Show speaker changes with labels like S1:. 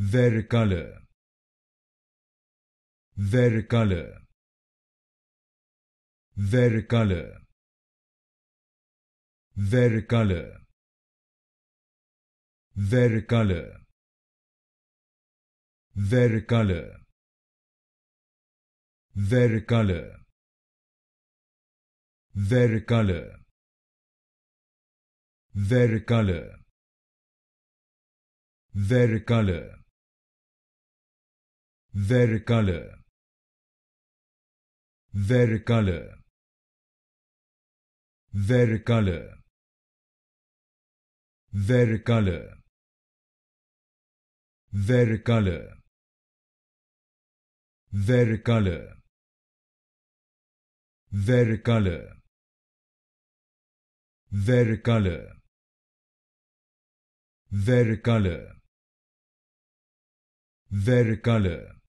S1: Verkalı Verkalı Verkalı Verkalı Verkalı Verkalı Verkalı Verkalı Verkalı Verkalı their color their color their color their color their color their color their color their color